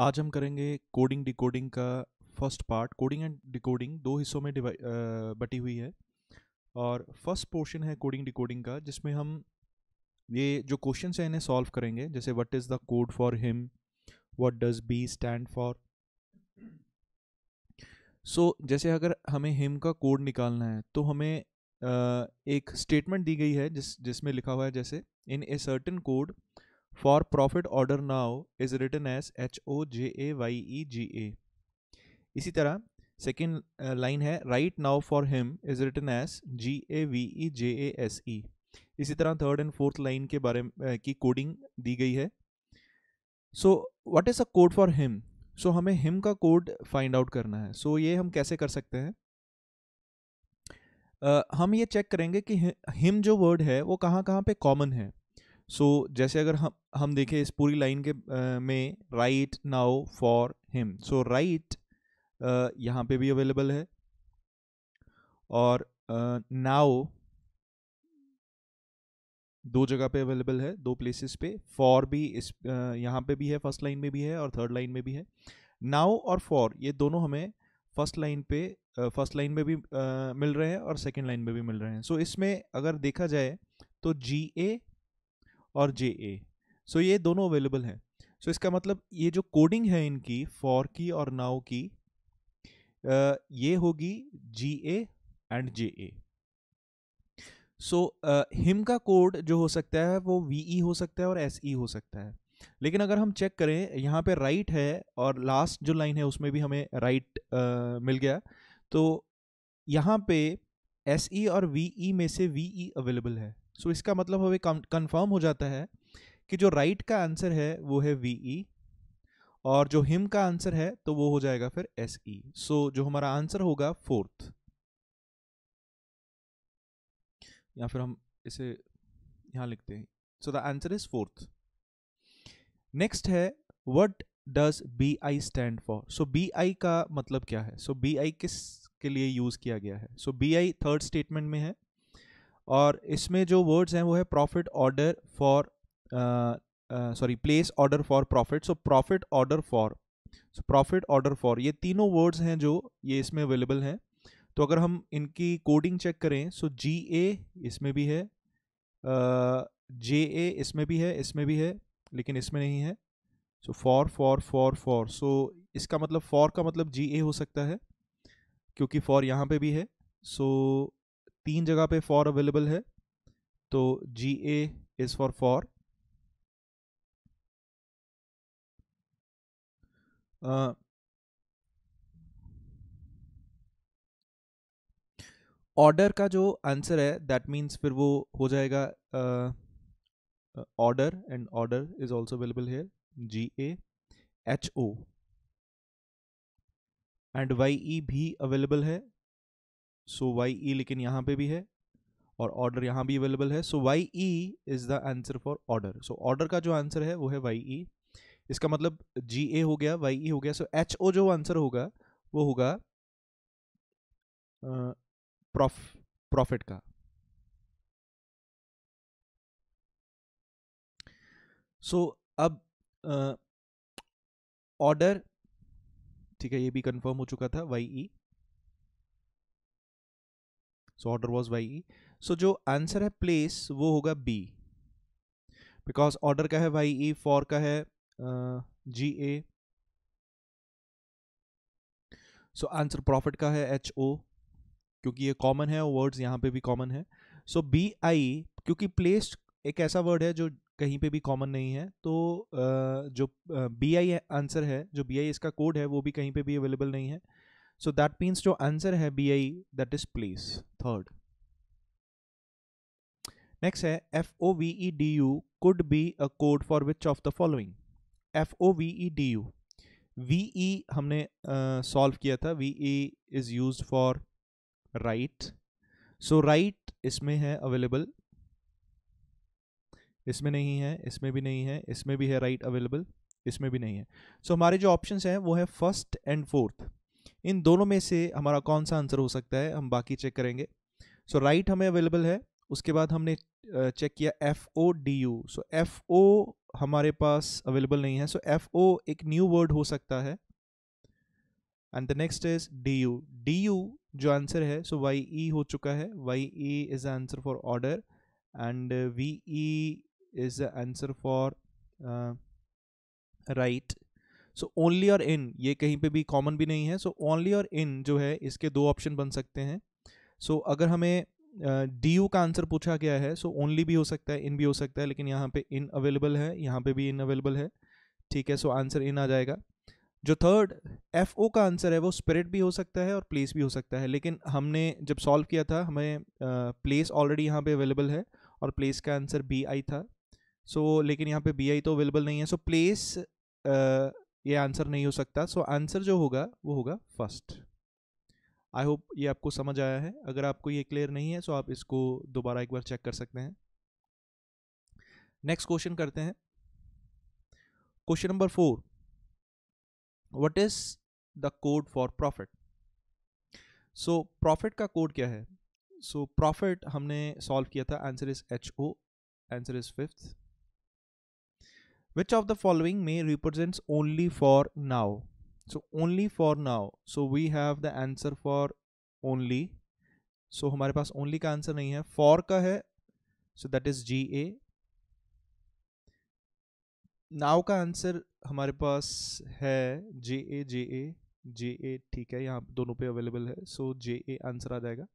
आज हम करेंगे कोडिंग डिकोडिंग का first part coding and decoding दो हिस्सों में बटी हुई है और फर्स्ट पोर्शन है कोडिंग डिकोडिंग का जिसमें हम ये जो क्वेश्चन हैं इन्हें सॉल्व करेंगे जैसे what is the code for him what does B stand for so जैसे अगर हमें हिम का कोड निकालना है तो हमें एक स्टेटमेंट दी गई है जिस जिसमें लिखा हुआ है जैसे in a certain code for profit order now is written S H O J A Y E G A इसी तरह सेकेंड लाइन uh, है right now for him is written S G A V E J A S E इसी तरह third and fourth line के बारे में uh, की coding दी गई है so what is a code for him so हमें हिम का कोड फाइंड आउट करना है सो so, ये हम कैसे कर सकते हैं uh, हम ये चेक करेंगे कि हिम जो वर्ड है वो कहाँ कहाँ पे कॉमन है सो so, जैसे अगर हम हम देखें इस पूरी लाइन के आ, में right now for him so right यहाँ पे भी अवेलेबल है और नाउ दो जगह पे अवेलेबल है दो प्लेसेस पे फॉर भी इस आ, यहाँ पे भी है फर्स्ट लाइन में भी है और थर्ड लाइन में भी है नाउ और फॉर ये दोनों हमें फर्स्ट लाइन पे फर्स्ट लाइन में भी मिल रहे हैं और सेकेंड लाइन में भी मिल रहे हैं सो so, इसमें अगर देखा जाए तो जी ए और जे ए सो ये दोनों अवेलेबल हैं सो इसका मतलब ये जो कोडिंग है इनकी फॉर की और नाउ की आ, ये होगी G A and J A so him का कोड जो हो सकता है वो वी ई e हो सकता है और एस ई e हो सकता है लेकिन अगर हम चेक करें यहाँ पे राइट है और लास्ट जो लाइन है उसमें भी हमें राइट आ, मिल गया तो यहाँ पे एस ई e और वी ई में से वी ई अवेलेबल है सो so, इसका मतलब हमें कंफर्म हो जाता है कि जो राइट right का आंसर है वो है वी ई e और जो हिम का आंसर है तो वो हो जाएगा फिर एस ई सो जो हमारा आंसर होगा फोर्थ या फिर हम इसे यहां लिखते हैं so the answer is fourth next है what does B I stand for so B I का मतलब क्या है सो बी आई किस के लिए यूज किया गया है so B I third statement में है और इसमें जो वर्ड्स हैं वो है profit order for sorry place order for profit so profit order for so profit order for ये तीनों वर्ड्स हैं जो ये इसमें अवेलेबल हैं तो अगर हम इनकी कोडिंग चेक करें सो जी ए इसमें भी है जे uh, ए इसमें भी है इसमें भी है लेकिन इसमें नहीं है so for for for for so इसका मतलब फॉर का मतलब जी ए हो सकता है क्योंकि फॉर यहाँ पे भी है सो so, तीन जगह पे फॉर अवेलेबल है तो G A is for for order का जो आंसर है दैट मीन्स फिर वो हो जाएगा order and order is also available है G A H O and Y E भी अवेलेबल है सो वाई ई लेकिन यहाँ पे भी है और ऑर्डर यहाँ भी अवेलेबल है so Y E is the answer for order so order का जो आंसर है वो है वाई ई इसका मतलब जी ए हो गया वाई ई हो गया सो एच ओ जो आंसर होगा वो होगा प्रॉफिट का सो so, अब ऑर्डर ठीक है ये भी कंफर्म हो चुका था Y E so order was Y so जो आंसर है प्लेस वो होगा बी बिकॉज ऑर्डर का है वाई ई फॉर का है G A so answer profit का है एच ओ क्योंकि ये कॉमन है वर्ड्स यहाँ पे भी कॉमन है सो बी आई क्योंकि प्लेस एक ऐसा वर्ड है जो कहीं पे भी कॉमन नहीं है तो uh, जो बी आई आंसर है जो बी आई e इसका कोड है वो भी कहीं पे भी अवेलेबल नहीं है सो दैट मीन्स जो आंसर है B I that is place third next है F O V E D U could be a code for which of the following F O V E D U V E हमने solve uh, किया था V E is use for right so right इसमें है available इसमें नहीं है इसमें भी नहीं है इसमें भी है राइट अवेलेबल इसमें भी नहीं है सो so, हमारे जो ऑप्शंस हैं वो है फर्स्ट एंड फोर्थ इन दोनों में से हमारा कौन सा आंसर हो सकता है हम बाकी चेक करेंगे सो so, राइट right हमें अवेलेबल है उसके बाद हमने चेक किया F O D U so F O हमारे पास अवेलेबल नहीं है सो एफ ओ एक न्यू वर्ड हो सकता है and the next is D U D U जो आंसर है सो वाई ई हो चुका है Y E is answer for order and V E is answer for right so only और इन ये कहीं पे भी कॉमन भी नहीं है सो ओनली और इन जो है इसके दो ऑप्शन बन सकते हैं सो so, अगर हमें डी यू का आंसर पूछा गया है सो so ओनली भी हो सकता है इन भी हो सकता है लेकिन यहाँ पे इन अवेलेबल है यहाँ पे भी इन अवेलेबल है ठीक है सो आंसर इन आ जाएगा जो थर्ड एफ ओ का आंसर है वो स्पिरिट भी हो सकता है और प्लेस भी हो सकता है लेकिन हमने जब सॉल्व किया था हमें प्लेस ऑलरेडी यहाँ पे अवेलेबल है और प्लेस का आंसर बी आई था सो so, लेकिन यहाँ पे बी आई तो अवेलेबल नहीं है सो प्लेस ये आंसर नहीं हो सकता सो so, आंसर जो होगा वो होगा फर्स्ट आई होप ये आपको समझ आया है अगर आपको ये क्लियर नहीं है सो so आप इसको दोबारा एक बार चेक कर सकते हैं नेक्स्ट क्वेश्चन करते हैं question number four what is the code for profit so profit का कोड क्या है सो so, प्रॉफिट हमने सॉल्व किया था answer is H O answer is fifth which of the following may represents only for now so only for now so we have the answer for only so hamare paas only ka answer nahi hai for ka hai so that is ga now ka answer hamare paas hai ja ja ja theek hai yahan dono pe available hai so ja answer aa jayega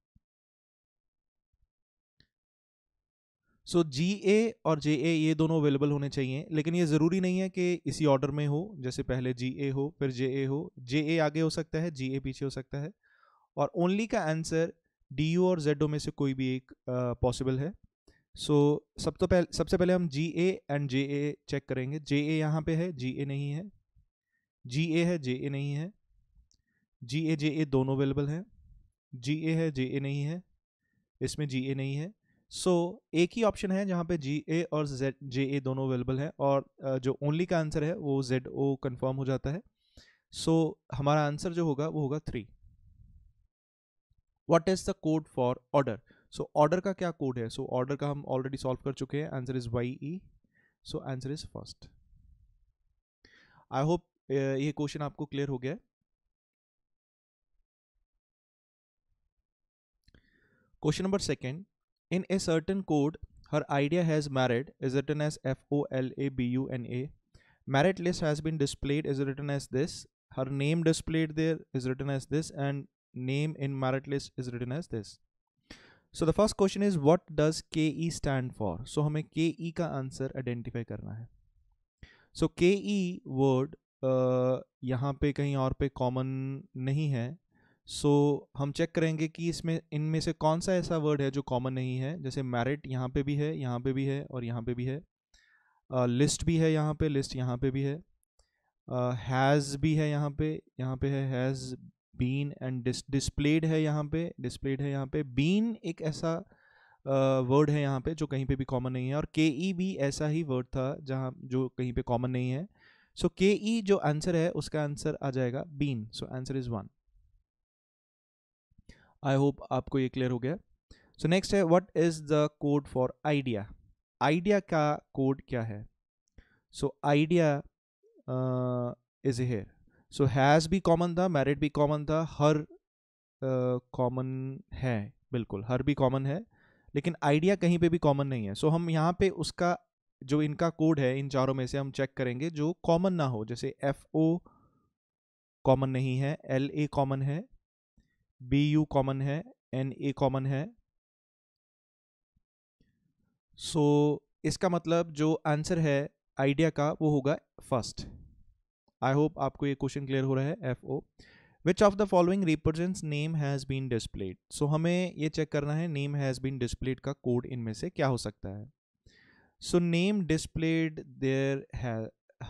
so G A और J ए ये दोनों available होने चाहिए लेकिन ये ज़रूरी नहीं है कि इसी ऑर्डर में हो जैसे पहले जी ए हो फिर जे ए हो जे ए आगे हो सकता है जी ए पीछे हो सकता है और ओनली का आंसर डी यू और जेड ओ में से कोई भी एक पॉसिबल है सो so, सब तो पहले सबसे पहले हम जी A and J A check करेंगे जे ए यहाँ पे है जी ए नहीं है जी ए है जे ए नहीं है जी ए जे ए दोनों अवेलेबल हैं जी ए है जे ए नहीं है इसमें जी ए नहीं है सो so, एक ही ऑप्शन है जहाँ पे जी ए और जेड जे ए दोनों अवेलेबल है और जो ओनली का आंसर है वो जेड ओ कन्फर्म हो जाता है सो so, हमारा आंसर जो होगा वो होगा three what is the code for order so order का क्या कोड है सो so, ऑर्डर का हम ऑलरेडी सॉल्व कर चुके हैं answer is Y E so answer is first I hope ये क्वेश्चन आपको क्लियर हो गया है question number second In a certain code, her idea has married is written as F O L A B U N A. Merit list has been displayed is written as this. Her name displayed there is written as this, and name in merit list is written as this. So the first question is what does KE stand for? So हमें KE का answer identify करना hai. So KE word uh, यहाँ पे कहीं और pe common नहीं hai. So so, हम check करेंगे कि इसमें इनमें से कौन सा ऐसा वर्ड है जो कॉमन नहीं है जैसे मैरिट यहाँ पे भी है यहाँ पे भी है और यहाँ पे भी है लिस्ट uh, भी है यहाँ पे लिस्ट यहाँ पे भी है हैज़ uh, भी है यहाँ पे यहाँ पे है हैज़ बीन एंड डिस्प्लेड है यहाँ पे डिस्प्लेड है यहाँ पे बीन एक ऐसा वर्ड uh, है यहाँ पे जो कहीं पे भी कॉमन नहीं है और के ई भी ऐसा ही वर्ड था जहाँ जो कहीं पे कॉमन नहीं है सो के ई जो आंसर है उसका आंसर आ जाएगा been so answer is one I hope आपको ये क्लियर हो गया सो नेक्स्ट है what is the code for idea idea का कोड क्या है so idea is here so has भी कॉमन था मैरिट भी कॉमन था हर कॉमन uh, है बिल्कुल हर भी कॉमन है लेकिन आइडिया कहीं पे भी कॉमन नहीं है सो so, हम यहाँ पे उसका जो इनका कोड है इन चारों में से हम चेक करेंगे जो कॉमन ना हो जैसे एफ ओ कॉमन नहीं है एल ए कॉमन है बी यू कॉमन है एन ए कॉमन है सो so, इसका मतलब जो आंसर है आइडिया का वो होगा फर्स्ट आई होप आपको ये क्वेश्चन क्लियर हो रहा है F O which of the following represent name has been displayed so हमें ये चेक करना है नेम हैज़ बीन डिस्प्लेड का कोड इनमें से क्या हो सकता है सो नेम डिस्प्लेड देयर है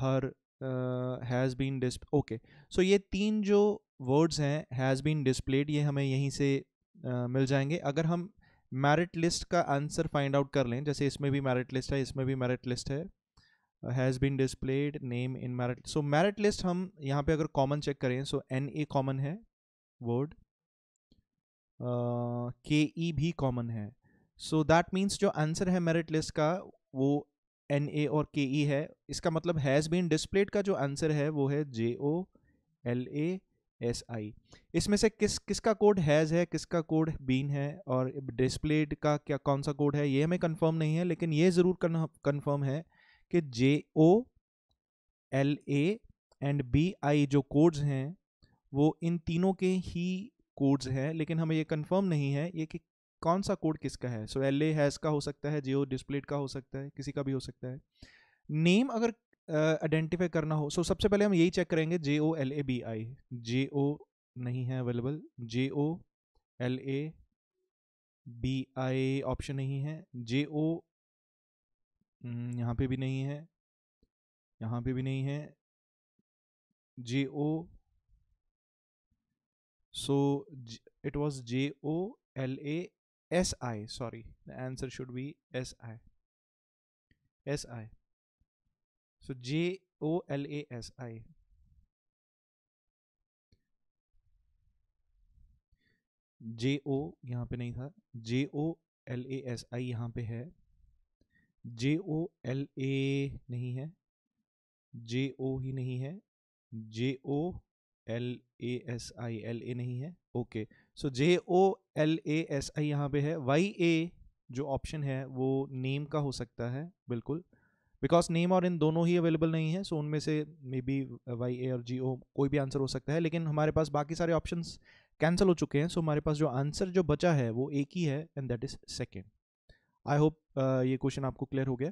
हर हैज़ बीन डिस्प ओके सो ये तीन जो वर्ड्स हैं हैज़ बीन डिस्प्लेड ये हमें यहीं से uh, मिल जाएंगे अगर हम मेरिट लिस्ट का आंसर फाइंड आउट कर लें जैसे इसमें भी मेरिट लिस्ट है इसमें भी मेरिट लिस्ट है has been displayed name in merit so merit list हम यहाँ पे अगर कॉमन चेक करें सो एन ए कॉमन है वर्ड के ई भी कॉमन है सो दैट मीन्स जो आंसर है मेरिट लिस्ट का वो एन ए और के ई e है इसका मतलब हैज़ बीन डिस्प्लेड का जो आंसर है वो है J O L A S आई इसमें से किस किसका कोड हैज़ है किसका कोड बीन है और डिस्प्लेड का क्या कौन सा कोड है ये हमें कंफर्म नहीं है लेकिन ये ज़रूर कंफर्म है कि J O L A and B I जो कोड्स हैं वो इन तीनों के ही कोड्स हैं लेकिन हमें ये कंफर्म नहीं है ये कि कौन सा कोड किसका है सो एल ए हैज़ का हो सकता है जियो डिस्प्लेट का हो सकता है किसी का भी हो सकता है नेम अगर आइडेंटिफाई uh, करना हो सो so, सबसे पहले हम यही चेक करेंगे जे O L A B I J O नहीं है available J O L A B I option नहीं है जे ओ हम्म, यहाँ पे भी नहीं है यहाँ पे भी नहीं है J O so it was J O L A SI, sorry, the answer should be S I So J O L A S I. J O यहाँ पे नहीं था जे O L A S I यहाँ पे है J O L A नहीं है J ओ ही नहीं है J O L A S I L A नहीं है okay so J O L A S I यहाँ पे है वाई ए जो ऑप्शन है वो नेम का हो सकता है बिल्कुल बिकॉज नेम और इन दोनों ही अवेलेबल नहीं है सो so उनमें से मे बी वाई ए और जी ओ कोई भी आंसर हो सकता है लेकिन हमारे पास बाकी सारे ऑप्शन कैंसिल हो चुके हैं सो so हमारे पास जो आंसर जो बचा है वो एक ही है and that is second I hope ये क्वेश्चन आपको क्लियर हो गया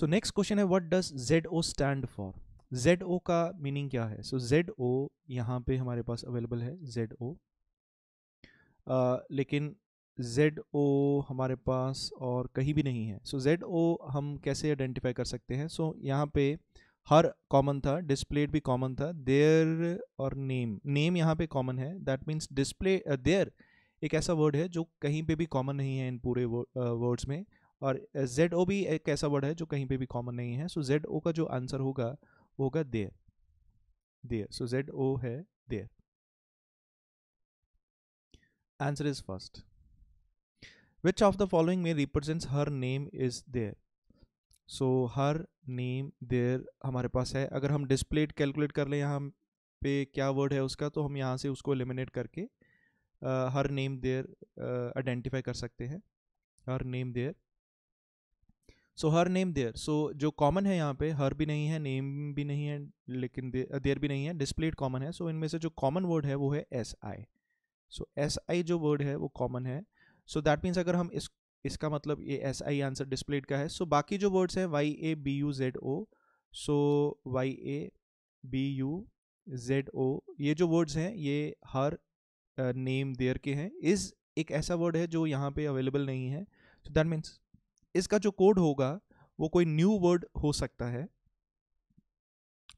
सो नेक्स्ट क्वेश्चन है what does Z O stand for Z O का मीनिंग क्या है सो जेड ओ यहाँ पे हमारे पास अवेलेबल है जेड ओ लेकिन जेड ओ हमारे पास और कहीं भी नहीं है सो जेड ओ हम कैसे आइडेंटिफाई कर सकते हैं सो so, यहाँ पे हर कॉमन था डिस्प्लेड भी कॉमन था देयर और नेम नेम यहाँ पे कॉमन है दैट मीन्स डिस्प्ले देयर एक ऐसा वर्ड है जो कहीं पे भी कॉमन नहीं है इन पूरे वर्ड्स में और जेड ओ भी एक ऐसा वर्ड है जो कहीं पे भी कॉमन नहीं है सो जेड ओ का जो आंसर होगा होगा there there so Z O है there answer is first which of the following में represents her name is there so her name there हमारे पास है अगर हम डिस्प्लेट कैलकुलेट कर लें यहाँ पे क्या वर्ड है उसका तो हम यहाँ से उसको एलिमिनेट करके हर नेम देयर आइडेंटिफाई कर सकते हैं her name there so her name there so जो कॉमन है यहाँ पे हर भी नहीं है नेम भी नहीं है लेकिन देयर भी नहीं है डिस्प्लेड कॉमन है सो so, इनमें से जो कॉमन वर्ड है वो है S I so S I जो वर्ड है वो कॉमन है सो दैट मीन्स अगर हम इस इसका मतलब ये एस आई आंसर डिस्प्लेड का है सो so, बाकी जो वर्ड्स हैं Y A B U Z O so Y A B U Z O ये जो वर्ड्स हैं ये हर नेम uh, देयर के हैं इज़ एक ऐसा वर्ड है जो यहाँ पे अवेलेबल नहीं है सो दैट मीन्स इसका जो कोड होगा वो कोई न्यू वर्ड हो सकता है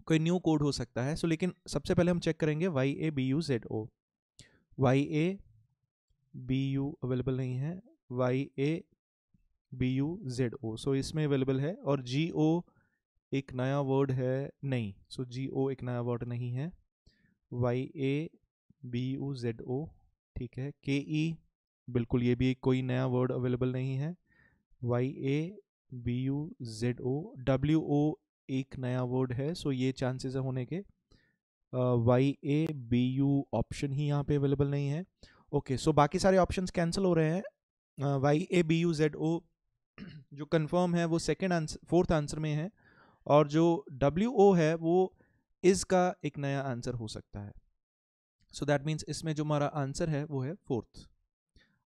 कोई न्यू कोड हो सकता है सो so, लेकिन सबसे पहले हम चेक करेंगे Y A B U Z O Y A B U available नहीं है Y A B U Z O so इसमें अवेलेबल है और जी ओ एक नया वर्ड है नहीं सो जी ओ एक नया वर्ड नहीं है Y A B U Z O ठीक है के ई e, बिल्कुल ये भी कोई नया वर्ड अवेलेबल नहीं है Y A B U Z O W O एक नया वर्ड है सो ये चांसेस है होने के Y A B U option ही यहाँ पे अवेलेबल नहीं है ओके okay, सो so बाकी सारे ऑप्शंस कैंसिल हो रहे हैं Y A B U Z O जो कंफर्म है वो सेकेंड आंसर फोर्थ आंसर में है और जो डब्ल्यू ओ है वो इसका एक नया आंसर हो सकता है सो दैट मीन्स इसमें जो हमारा आंसर है वो है फोर्थ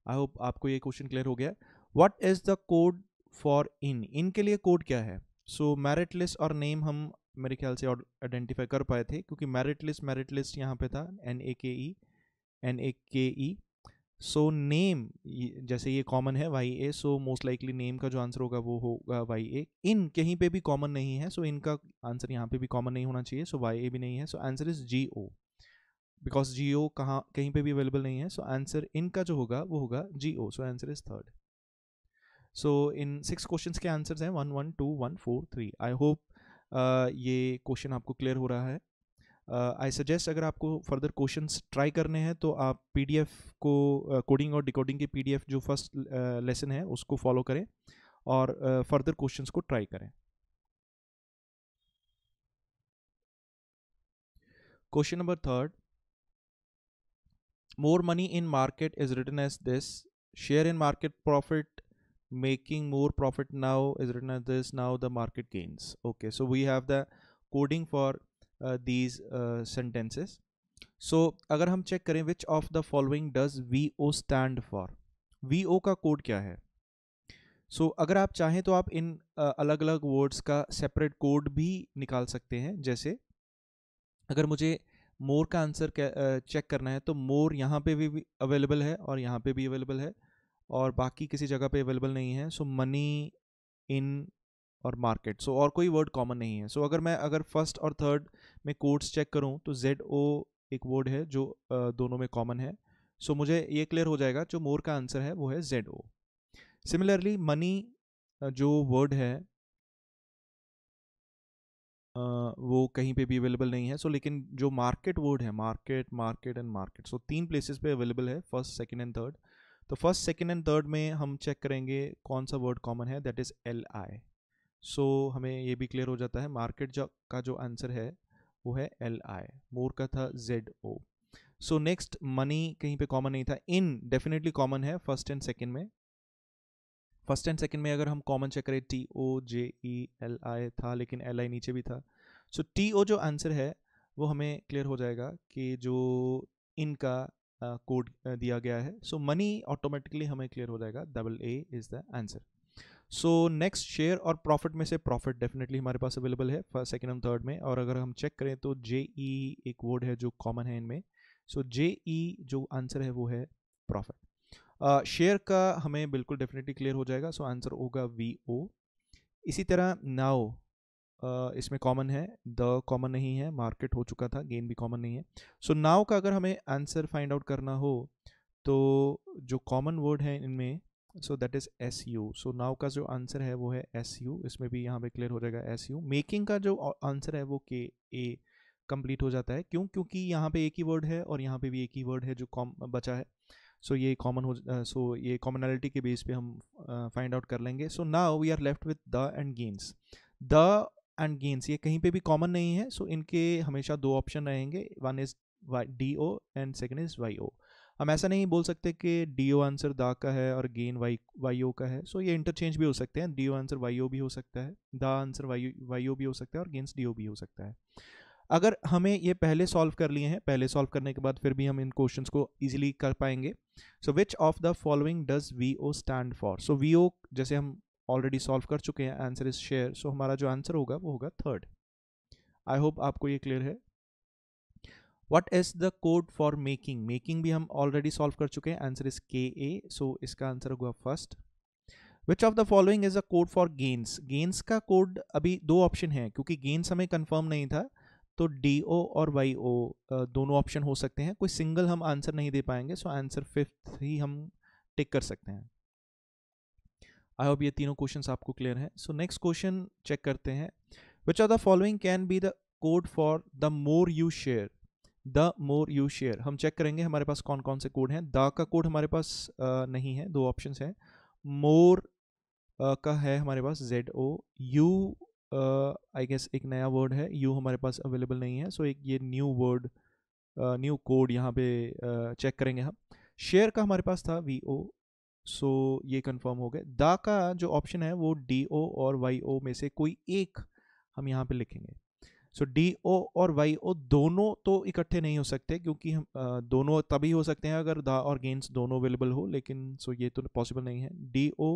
आई होप आपको ये क्वेश्चन क्लियर हो गया what is the code for in in के लिए कोड क्या है सो मेरिट लिस्ट और नेम हम मेरे ख्याल से आइडेंटिफाई कर पाए थे क्योंकि मेरिट लिस्ट मेरिट लिस्ट यहाँ पे था एन ए के ई एन ए के ई सो नेम जैसे ये कॉमन है Y A so most likely name का जो आंसर होगा वो होगा वाई ए इन कहीं पे भी कॉमन नहीं है सो so इनका आंसर यहाँ पे भी कॉमन नहीं होना चाहिए सो वाई ए भी नहीं है so answer is G O because G O कहाँ कहीं पे भी अवेलेबल नहीं है सो आंसर इनका जो होगा वो होगा G O so answer is third so in six question के आंसर्स हैं one one two one four three I hope ये क्वेश्चन आपको क्लियर हो रहा है आई uh, सजेस्ट अगर आपको फर्दर क्वेश्चन ट्राई करने हैं तो आप पी को कोडिंग uh, और डिकोडिंग के पी जो फर्स्ट लेसन uh, है उसको फॉलो करें और फर्दर uh, क्वेश्चन को ट्राई करें question number third more money in market is return as this share in market profit making more profit now is written as this now the market gains okay so we have the coding for uh, these uh, sentences so agar hum check kare which of the following does VO stand for VO ka code kya hai so so, अगर आप चाहें तो आप इन अलग अलग words का separate code भी निकाल सकते हैं जैसे अगर मुझे मोर का आंसर चेक करना है तो मोर यहाँ पे भी अवेलेबल है और यहाँ पे भी अवेलेबल है और बाकी किसी जगह पे अवेलेबल नहीं है सो मनी इन और मार्केट सो और कोई वर्ड कॉमन नहीं है सो अगर मैं अगर फर्स्ट और थर्ड में कोड्स चेक करूँ तो जेड ओ एक वर्ड है जो दोनों में कॉमन है सो मुझे ये क्लियर हो जाएगा जो मोर का आंसर है वो है जेड ओ सिमिलरली मनी जो वर्ड है वो कहीं पे भी अवेलेबल नहीं है सो लेकिन जो मार्केट वर्ड है market market and market so तीन प्लेसेस पे अवेलेबल है फर्स्ट सेकंड एंड थर्ड तो फर्स्ट सेकेंड एंड थर्ड में हम चेक करेंगे कौन सा वर्ड कॉमन है that is L I so हमें ये भी क्लियर हो जाता है मार्केट जो का जो आंसर है वो है एल आई मोर का था Z O so next money कहीं पे कॉमन नहीं था इन डेफिनेटली कॉमन है फर्स्ट एंड सेकेंड में फर्स्ट एंड सेकेंड में अगर हम कॉमन चेक करें T O J E L I था लेकिन एल आई नीचे भी था सो टी ओ जो आंसर है वो हमें क्लियर हो जाएगा कि जो इनका कोड दिया गया है सो मनी ऑटोमेटिकली हमें क्लियर हो जाएगा double A is the answer so next share और प्रॉफिट में से प्रॉफिट डेफिनेटली हमारे पास अवेलेबल है फर्स्ट सेकेंड एंड थर्ड में और अगर हम चेक करें तो जे ई e एक वर्ड है जो कॉमन है इनमें सो जे ई जो आंसर है वो है प्रॉफिट शेयर uh, का हमें बिल्कुल डेफिनेटली क्लियर हो जाएगा सो आंसर होगा वी ओ इसी तरह नाओ इसमें कॉमन है द कॉमन नहीं है मार्केट हो चुका था गेन भी कॉमन नहीं है सो so, नाव का अगर हमें आंसर फाइंड आउट करना हो तो जो कॉमन वर्ड है इनमें so that is S U so now का जो आंसर है वो है एस यू इसमें भी यहाँ पे क्लियर हो जाएगा एस यू मेकिंग का जो आंसर है वो के ए कंप्लीट हो जाता है क्यों क्योंकि यहाँ पे एक ही वर्ड है और यहाँ पे भी एक ही वर्ड है जो कॉम बचा है सो so, ये कॉमन हो सो so, ये कॉमनैलिटी के बेस पे हम फाइंड uh, आउट कर लेंगे so now we are left with the and gains the and gains ये कहीं पे भी कॉमन नहीं है सो so इनके हमेशा दो ऑप्शन रहेंगे one is D O and second is Y O हम ऐसा नहीं बोल सकते कि डी ओ आंसर दा का है और गेन वाई वाई ओ का है सो so ये इंटरचेंज भी हो सकते हैं D O answer Y O भी हो सकता है दा आंसर वाई वाई ओ भी हो सकता है और गेंस डी ओ भी हो सकता है अगर हमें ये पहले सॉल्व कर लिए हैं पहले सॉल्व करने के बाद फिर भी हम इन क्वेश्चन को ईजिली कर पाएंगे so which of the following does V O stand for so V O जैसे हम ऑलरेडी सॉल्व कर चुके हैं आंसर इज शेयर सो हमारा जो आंसर होगा वो होगा थर्ड आई होप आपको ये क्लियर है what is the code for making making भी हम ऑलरेडी सॉल्व कर चुके हैं आंसर इज के ए सो इसका आंसर होगा first which of the following is a code for gains gains का कोड अभी दो ऑप्शन है क्योंकि गेंस हमें कन्फर्म नहीं था तो डी ओ और वाई ओ दोनों ऑप्शन हो सकते हैं कोई सिंगल हम आंसर नहीं दे पाएंगे सो आंसर फिफ्थ ही हम टिक कर सकते हैं आई होप ये तीनों क्वेश्चन आपको क्लियर हैं सो नेक्स्ट क्वेश्चन चेक करते हैं which are the following can be the code for the more you share the more you share हम चेक करेंगे हमारे पास कौन कौन से कोड हैं द का कोड हमारे पास नहीं है दो ऑप्शन हैं मोर का है हमारे पास Z O U I guess एक नया वर्ड है यू हमारे पास अवेलेबल नहीं है सो so एक ये न्यू वर्ड न्यू कोड यहाँ पे चेक uh, करेंगे हम शेयर का हमारे पास था वी ओ सो so, ये कंफर्म हो गए दा का जो ऑप्शन है वो डी ओ और वाई ओ में से कोई एक हम यहाँ पे लिखेंगे सो डी ओ और वाई ओ दोनों तो इकट्ठे नहीं हो सकते क्योंकि हम दोनों तभी हो सकते हैं अगर दा और गेंस दोनों अवेलेबल हो लेकिन सो so ये तो पॉसिबल नहीं है D O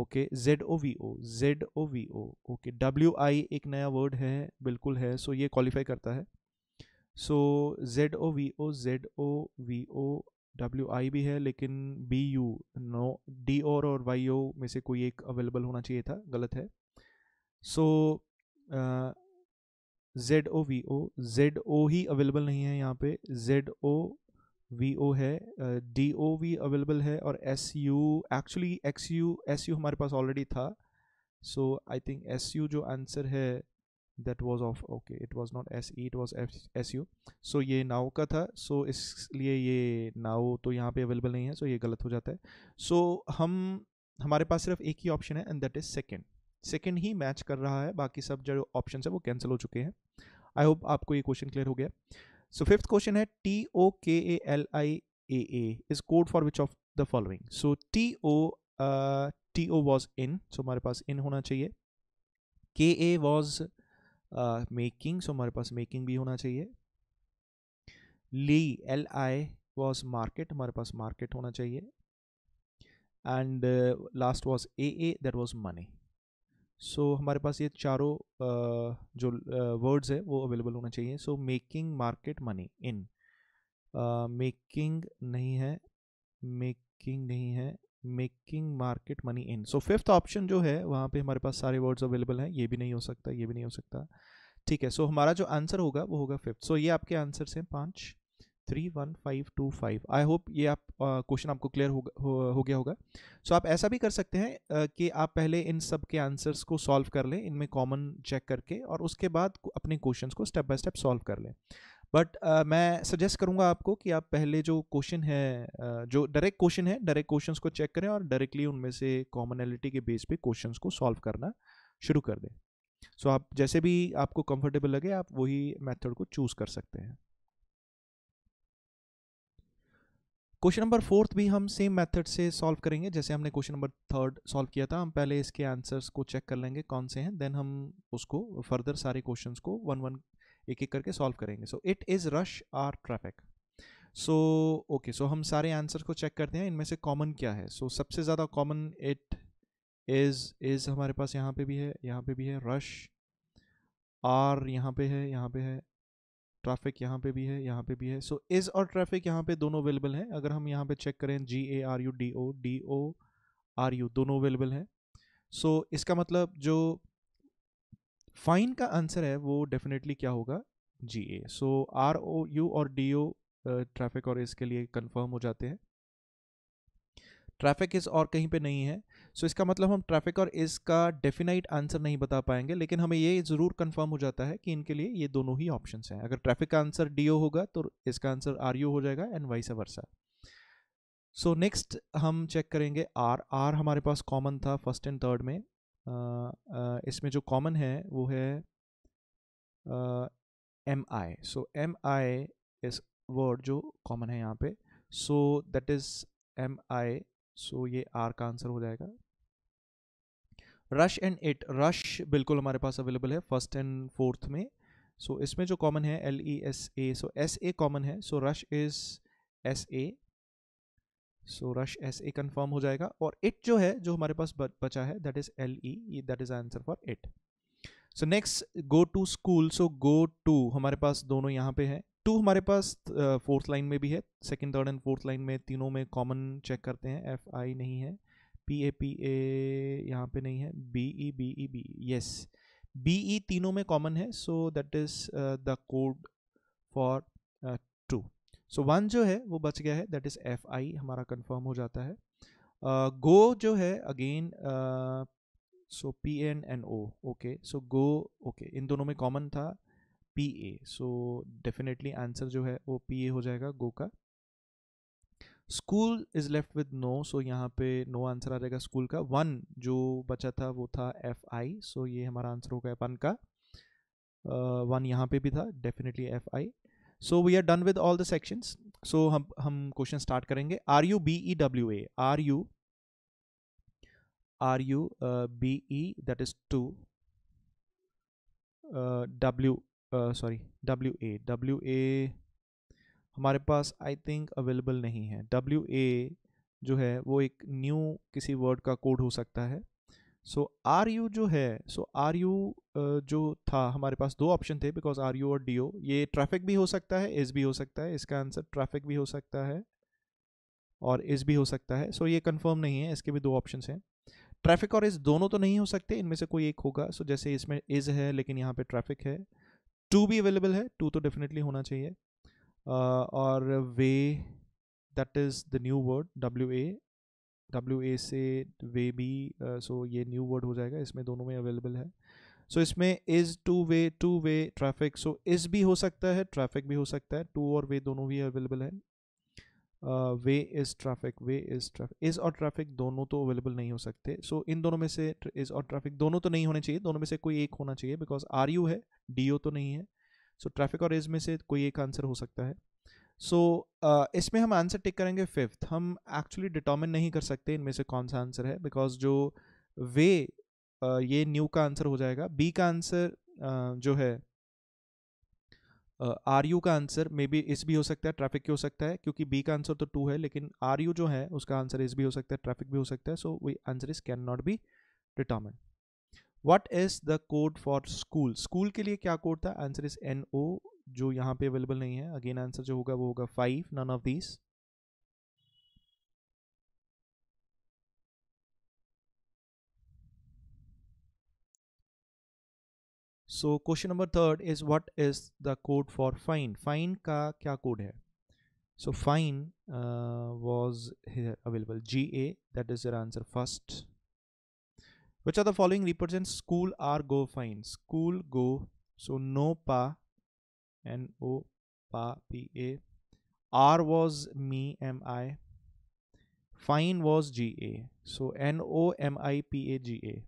okay Z O V O Z O V O okay W I एक नया वर्ड है बिल्कुल है सो so ये क्वालिफाई करता है so Z O V O Z O V O W I भी है लेकिन B U no D O or Y ओ में से कोई एक अवेलेबल होना चाहिए था गलत है so Z O V O Z O ही अवेलेबल नहीं है यहाँ पे जेड ओ वी ओ है डी ओ भी अवेलेबल है और S U actually X U S U हमारे पास ऑलरेडी था so I think S U जो आंसर है that was of okay it was not S E it was S U so ये नाव का था सो so इसलिए ये नाव तो यहाँ पे अवेलेबल नहीं है सो so ये गलत हो जाता है सो so, हम हमारे पास सिर्फ एक ही ऑप्शन है and that is second second ही मैच कर रहा है बाकी सब जो ऑप्शन है वो कैंसिल हो चुके हैं आई होप आपको ये क्वेश्चन क्लियर हो गया सो फिफ्थ क्वेश्चन है T O K A L I A A is code for which of the following so T O T O was in so हमारे पास इन होना चाहिए के ए वॉज मेकिंग सो हमारे पास making भी होना चाहिए ली एल आई वॉज मार्केट हमारे पास मार्केट होना चाहिए and last was A A that was money so हमारे पास ये चारों uh, जो वर्ड्स uh, है वो अवेलेबल होना चाहिए so making market money in making नहीं है मेकिंग नहीं है making market money in so fifth option जो है वहाँ पे हमारे पास सारे वर्ड्स अवेलेबल हैं ये भी नहीं हो सकता ये भी नहीं हो सकता ठीक है सो so, हमारा जो आंसर होगा वो होगा फिफ्थ सो so, ये आपके आंसर हैं पाँच three one five two five I hope ये आप क्वेश्चन uh, आपको क्लियर हो, हो, हो गया होगा सो so, आप ऐसा भी कर सकते हैं uh, कि आप पहले इन सब के आंसर्स को सॉल्व कर लें इनमें कॉमन चेक करके और उसके बाद अपने क्वेश्चन को स्टेप बाय स्टेप सॉल्व कर लें बट uh, मैं सजेस्ट करूंगा आपको कि आप पहले जो क्वेश्चन है जो डायरेक्ट क्वेश्चन है डायरेक्ट क्वेश्चंस को चेक करें और डायरेक्टली उनमें से कॉमनैलिटी के बेस पे क्वेश्चंस को सॉल्व करना शुरू कर दें सो so, आप जैसे भी आपको कंफर्टेबल लगे आप वही मेथड को चूज़ कर सकते हैं क्वेश्चन नंबर फोर्थ भी हम सेम मेथड से सॉल्व करेंगे जैसे हमने क्वेश्चन नंबर थर्ड सॉल्व किया था हम पहले इसके आंसर्स को चेक कर लेंगे कौन से हैं देन हम उसको फर्दर सारे क्वेश्चंस को वन वन एक एक करके सॉल्व करेंगे so it is rush are traffic so okay so हम सारे आंसर को चेक करते हैं इनमें से कॉमन क्या है सो so, सबसे ज़्यादा कॉमन इट इज़ इज़ हमारे पास यहाँ पे भी है यहाँ पे भी है रश आर यहाँ पे है यहाँ पे है ट्रैफिक यहाँ पे भी है यहाँ पे भी है सो so, इज और ट्रैफिक यहाँ पे दोनों अवेलेबल हैं अगर हम यहाँ पे चेक करें G A R U D O D O R U दोनों अवेलेबल हैं सो so, इसका मतलब जो फाइन का आंसर है वो डेफिनेटली क्या होगा G A so R O U और डी ओ ट्रैफिक और इसके लिए कंफर्म हो जाते हैं ट्रैफिक इस और कहीं पे नहीं है सो so इसका मतलब हम ट्रैफिक और इसका डेफिनाइट आंसर नहीं बता पाएंगे लेकिन हमें ये ज़रूर कंफर्म हो जाता है कि इनके लिए ये दोनों ही ऑप्शंस हैं अगर ट्रैफिक का आंसर डी ओ होगा तो इसका आंसर आर यू हो जाएगा and vice versa so next हम चेक करेंगे आर आर हमारे पास कॉमन था फर्स्ट एंड थर्ड में इसमें जो कॉमन है वो है एम आई सो एम आई इस वर्ड जो कॉमन है यहाँ पे so that is M I so ये आर का आंसर हो जाएगा रश एंड इट रश बिल्कुल हमारे पास अवेलेबल है फर्स्ट एंड फोर्थ में सो so, इसमें जो कॉमन है L E S A so S A common है so rush is S A so rush S A confirm हो जाएगा और इट जो है जो हमारे पास बचा है that is L E that is answer for it so next go to school so go to हमारे पास दोनों यहाँ पे है टू हमारे पास फोर्थ लाइन में भी है second third and fourth line में तीनों में कॉमन चेक करते हैं एफ आई नहीं है पी ए पी ए यहाँ पे नहीं है B E B E B yes B E तीनों में कॉमन है so that is the code for to so so, one जो है वो बच गया है दैट इज़ एफ आई हमारा कन्फर्म हो जाता है गो uh, जो है again so P N N O okay so go okay इन दोनों में कॉमन था P A so definitely answer जो है वो पी ए हो जाएगा गो का school is left with no so यहाँ पे नो आंसर आ जाएगा स्कूल का वन जो बचा था वो था एफ आई सो ये हमारा आंसर होगा वन का वन uh, यहाँ पे भी था definitely F I so we are done with all the sections so हम हम क्वेश्चन स्टार्ट करेंगे R U B E W A R U R U B E that is to W sorry W A W A हमारे पास I think available नहीं है W A जो है वो एक न्यू किसी वर्ड का कोड हो सकता है सो आर यू जो है सो आर यू जो था हमारे पास दो ऑप्शन थे बिकॉज आर यू और डी ओ ये ट्रैफिक भी हो सकता है इस भी हो सकता है इसका आंसर ट्रैफिक भी हो सकता है और इस भी हो सकता है सो so, ये कन्फर्म नहीं है इसके भी दो ऑप्शन हैं ट्रैफिक और इस दोनों तो नहीं हो सकते इनमें से कोई एक होगा सो so, जैसे इसमें इज है लेकिन यहाँ पे ट्रैफिक है टू भी अवेलेबल है टू तो डेफिनेटली होना चाहिए uh, और way that is the new word W A W A से वे बी सो ये न्यू वर्ड हो जाएगा इसमें दोनों में अवेलेबल है सो so, इसमें is to way to way traffic so is भी हो सकता है ट्रैफिक भी हो सकता है टू और वे दोनों भी अवेलेबल है way is traffic way is traffic is और ट्रैफिक दोनों तो अवेलेबल नहीं हो सकते सो so, इन दोनों में से इज़ और ट्रैफिक दोनों तो नहीं होने चाहिए दोनों में से कोई एक होना चाहिए बिकॉज आर यू है डी ओ तो नहीं है सो so, ट्रैफिक और इज़ में से कोई एक आंसर हो सकता है सो so, uh, इसमें हम आंसर टिक करेंगे फिफ्थ हम एक्चुअली डिटर्मिन नहीं कर सकते इनमें से कौन सा आंसर है बिकॉज जो वे uh, ये न्यू का आंसर हो जाएगा बी का आंसर uh, जो है आर uh, यू का आंसर मे बी इस भी हो सकता है ट्रैफिक की हो सकता है क्योंकि बी का आंसर तो टू है लेकिन आर यू जो है उसका आंसर इस भी हो सकता है ट्रैफिक भी हो सकता है so we answer is can not be determine what is the code for school school के लिए क्या कोड था आंसर इज एन ओ जो यहाँ पे अवेलेबल नहीं है अगेन आंसर जो होगा वो होगा five none of this so question number third is what is the code for fine fine का क्या कोड है so fine was available G A that is answer first which are the following represent school are go fine school go so no पा N O PA P A. R was me M I. Fine was G A. So N O M I P A G A.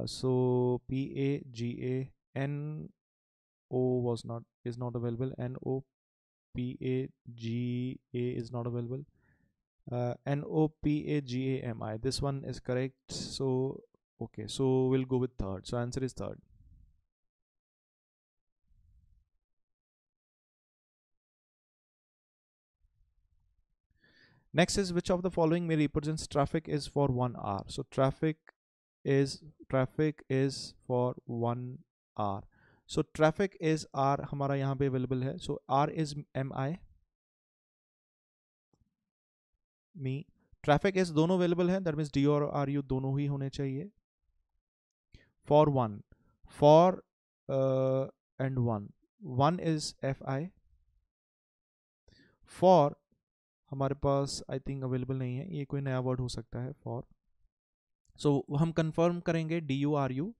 Uh, so P A G A N O was not is not available. N O P A G A is not available. Uh, N O P A G A M I. This one is correct. So okay. So we'll go with third. So answer is third. next is which of the following may represents traffic is for one hour so traffic is traffic is for one hour so traffic is r हमारा यहाँ पे available है so r is mi me traffic is दोनों available है that means d or r ru दोनों ही होने चाहिए for one for uh, and one one is fi for हमारे पास आई थिंक अवेलेबल नहीं है ये कोई नया वर्ड हो सकता है फॉर सो so, हम कंफर्म करेंगे D U R U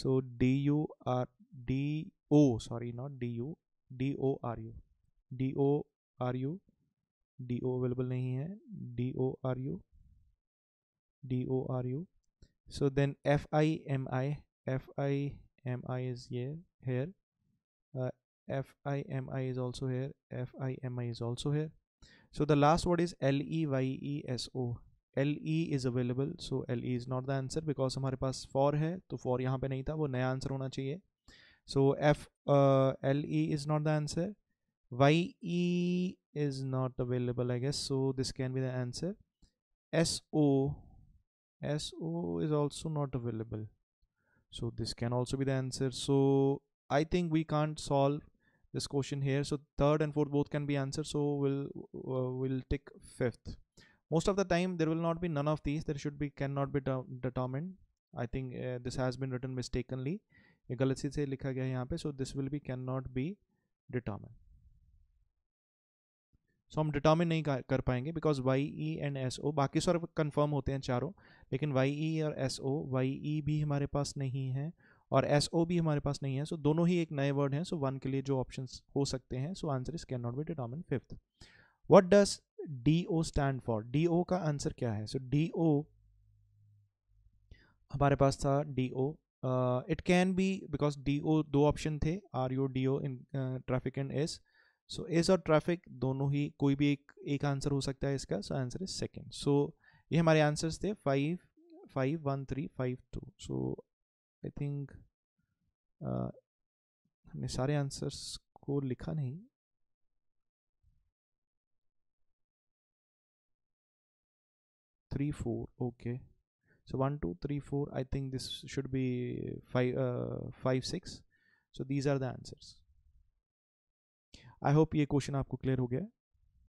so D U R D O sorry not D U D O R U D O R U D O available नहीं है D O R U D O R U so then F F I I M I M I is ये here F I M I is also here F I M I is also हेयर so the last word is l e y e s o l e is available so l e is not the answer because hamare paas for hai to for yahan pe nahi tha wo naya answer hona chahiye so f uh, l e is not the answer y e is not available i guess so this can be the answer s o s o is also not available so this can also be the answer so i think we can't solve this question here so third and fourth both can be answered so we'll uh, we'll tick fifth most of the time there will not be none of these there should be cannot be determined i think uh, this has been written mistakenly ये गलत से लिखा गया है यहाँ पे so this will be can not be so हम determine नहीं कर पाएंगे because Y E and S O बाकी सर कन्फर्म होते हैं चारों लेकिन वाई ई और एस ओ वाई ई भी हमारे पास नहीं है और एस ओ भी हमारे पास नहीं है सो so दोनों ही एक नए वर्ड हैं सो so वन के लिए जो ऑप्शन हो सकते हैं so answer is can not be determine fifth what does D O stand for D O का आंसर क्या है सो डी ओ हमारे पास था D O it can be because D O दो ऑप्शन थे R U D O in traffic and S so S और traffic दोनों ही कोई भी एक एक आंसर हो सकता है इसका so answer is second so ये हमारे आंसर्स थे five five one three five two so I think हमने सारे आंसर्स को लिखा नहीं three four okay so one two three four I think this should be five five six so these are the answers I hope ये question आपको clear हो गया है